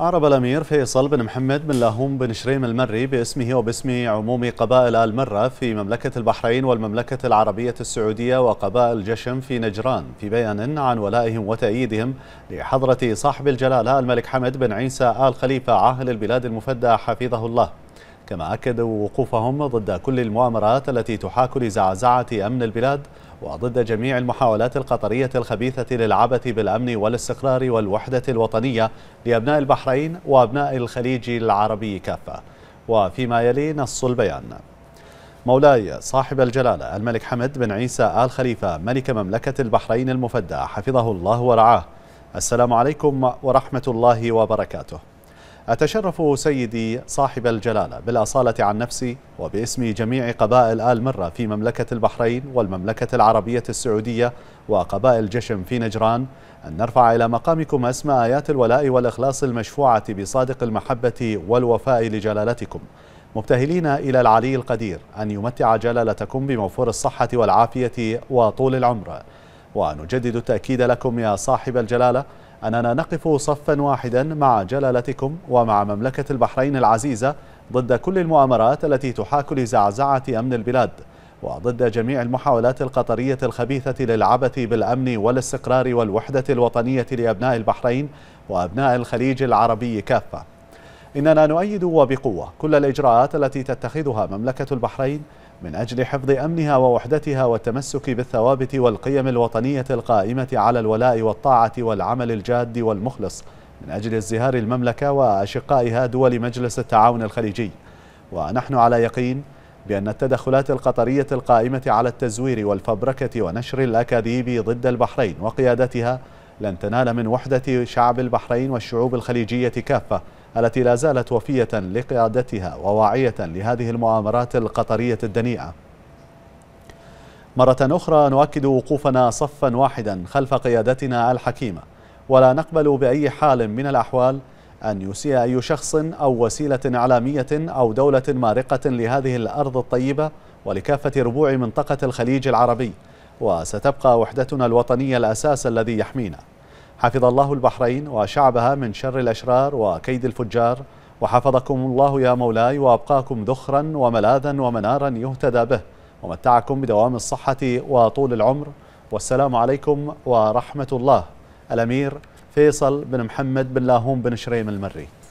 أعرب الأمير فيصل بن محمد بن لاهوم بن شريم المري باسمه وباسم عموم قبائل آل مرة في مملكة البحرين والمملكة العربية السعودية وقبائل جشم في نجران في بيان عن ولائهم وتأييدهم لحضرة صاحب الجلالة الملك حمد بن عيسى آل خليفة عاهل البلاد المفدى حفظه الله كما أكدوا وقوفهم ضد كل المؤامرات التي تحاك لزعزعة أمن البلاد وضد جميع المحاولات القطرية الخبيثة للعبث بالأمن والاستقرار والوحدة الوطنية لأبناء البحرين وأبناء الخليج العربي كافة وفيما يلي نص البيان مولاي صاحب الجلالة الملك حمد بن عيسى آل خليفة ملك مملكة البحرين المفدى حفظه الله ورعاه السلام عليكم ورحمة الله وبركاته أتشرف سيدي صاحب الجلالة بالأصالة عن نفسي وباسم جميع قبائل آل مرة في مملكة البحرين والمملكة العربية السعودية وقبائل جشم في نجران أن نرفع إلى مقامكم أسماء آيات الولاء والإخلاص المشفوعة بصادق المحبة والوفاء لجلالتكم مبتهلين إلى العلي القدير أن يمتع جلالتكم بموفور الصحة والعافية وطول العمر ونجدد التأكيد لكم يا صاحب الجلالة أننا نقف صفا واحدا مع جلالتكم ومع مملكة البحرين العزيزة ضد كل المؤامرات التي تحاك لزعزعة أمن البلاد وضد جميع المحاولات القطرية الخبيثة للعبث بالأمن والاستقرار والوحدة الوطنية لأبناء البحرين وأبناء الخليج العربي كافة إننا نؤيد وبقوة كل الإجراءات التي تتخذها مملكة البحرين من أجل حفظ أمنها ووحدتها والتمسك بالثوابت والقيم الوطنية القائمة على الولاء والطاعة والعمل الجاد والمخلص من أجل ازدهار المملكة وأشقائها دول مجلس التعاون الخليجي ونحن على يقين بأن التدخلات القطرية القائمة على التزوير والفبركة ونشر الأكاذيب ضد البحرين وقيادتها لن تنال من وحدة شعب البحرين والشعوب الخليجية كافة التي لا زالت وفية لقيادتها وواعية لهذه المؤامرات القطرية الدنيئة مرة أخرى نؤكد وقوفنا صفا واحدا خلف قيادتنا الحكيمة ولا نقبل بأي حال من الأحوال أن يسيء أي شخص أو وسيلة إعلامية أو دولة مارقة لهذه الأرض الطيبة ولكافة ربوع منطقة الخليج العربي وستبقى وحدتنا الوطنية الأساس الذي يحمينا حفظ الله البحرين وشعبها من شر الأشرار وكيد الفجار وحفظكم الله يا مولاي وأبقاكم ذخرا وملاذا ومنارا يهتدى به ومتعكم بدوام الصحة وطول العمر والسلام عليكم ورحمة الله الأمير فيصل بن محمد بن لاهوم بن شريم المري